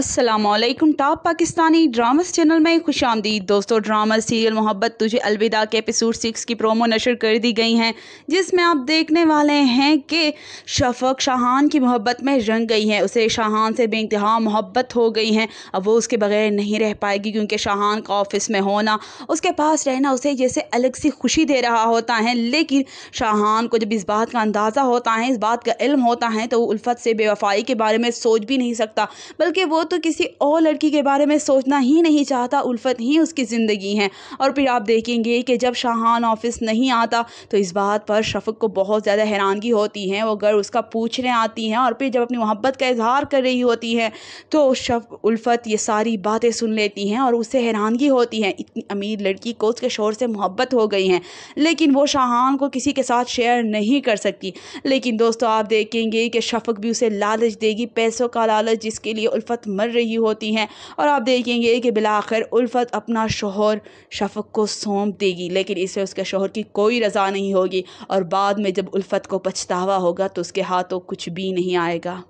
Aslam top Pakistani dramas channel में खुश आमदीद दोस्तों ड्रामा सीरियल मोहब्बत तुझे अलविदा के एपिसोड सिक्स की प्रोमो नशर कर दी गई हैं जिसमें आप देखने वाले हैं कि शफक शाहान की मोहब्बत में रंग गई हैं उसे शाहान से बेतहा मोहब्बत हो गई हैं अब वो उसके बगैर नहीं रह पाएगी क्योंकि शाहान का ऑफिस में होना उसके पास रहना उसे जैसे अलग सी खुशी दे रहा होता है लेकिन शाहान को जब इस बात का अंदाज़ा होता है इस बात का इल्म होता है तो वो उल्फत से बेवफाई के बारे में सोच भी नहीं सकता बल्कि वो तो किसी और लड़की के बारे में सोचना ही नहीं चाहता उल्फत ही उसकी ज़िंदगी है और फिर आप देखेंगे कि जब शाहान ऑफिस नहीं आता तो इस बात पर शफक को बहुत ज़्यादा हैरानगी होती है वो घर उसका पूछने आती हैं और फिर जब अपनी मोहब्बत का इजहार कर रही होती है तो शफ उल्फत ये सारी बातें सुन लेती हैं और उससे हैरानगी होती है इतनी अमीर लड़की को उसके शोर से मोहब्बत हो गई है लेकिन वो शाहान को किसी के साथ शेयर नहीं कर सकती लेकिन दोस्तों आप देखेंगे कि शफक भी उसे लालच देगी पैसों का लालच जिसके लिए उल्फत मर रही होती हैं और आप देखेंगे कि बिलाखिर उल्फत अपना शोहर शफक को सौंप देगी लेकिन इससे उसके शोहर की कोई रज़ा नहीं होगी और बाद में जब उल्फत को पछतावा होगा तो उसके हाथों कुछ भी नहीं आएगा